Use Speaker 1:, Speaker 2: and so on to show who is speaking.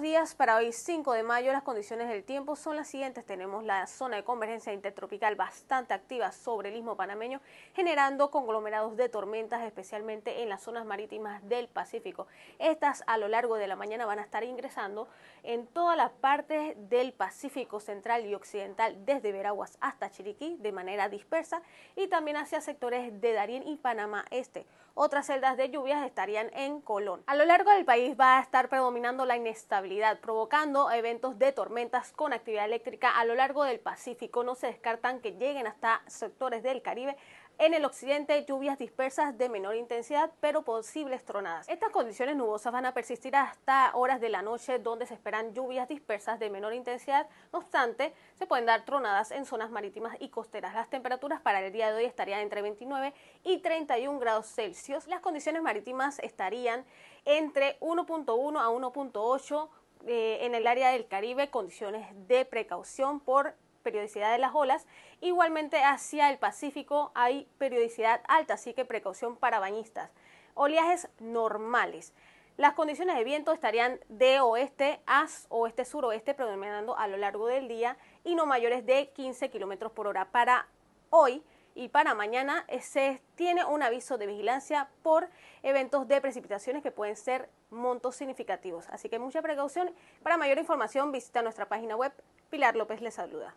Speaker 1: días para hoy 5 de mayo las condiciones del tiempo son las siguientes. Tenemos la zona de convergencia intertropical bastante activa sobre el istmo panameño, generando conglomerados de tormentas, especialmente en las zonas marítimas del Pacífico. Estas a lo largo de la mañana van a estar ingresando en todas las partes del Pacífico central y occidental, desde Veraguas hasta Chiriquí, de manera dispersa, y también hacia sectores de darín y Panamá Este. Otras celdas de lluvias estarían en Colón. A lo largo del país va a estar predominando la inestabilidad provocando eventos de tormentas con actividad eléctrica a lo largo del Pacífico. No se descartan que lleguen hasta sectores del Caribe. En el occidente, lluvias dispersas de menor intensidad, pero posibles tronadas. Estas condiciones nubosas van a persistir hasta horas de la noche, donde se esperan lluvias dispersas de menor intensidad. No obstante, se pueden dar tronadas en zonas marítimas y costeras. Las temperaturas para el día de hoy estarían entre 29 y 31 grados Celsius. Las condiciones marítimas estarían entre 1.1 a 1.8 eh, en el área del Caribe condiciones de precaución por periodicidad de las olas. Igualmente hacia el Pacífico hay periodicidad alta, así que precaución para bañistas. Oleajes normales. Las condiciones de viento estarían de oeste a oeste-suroeste predominando a lo largo del día y no mayores de 15 kilómetros por hora. Para hoy, y para mañana se tiene un aviso de vigilancia por eventos de precipitaciones que pueden ser montos significativos. Así que mucha precaución. Para mayor información visita nuestra página web. Pilar López les saluda.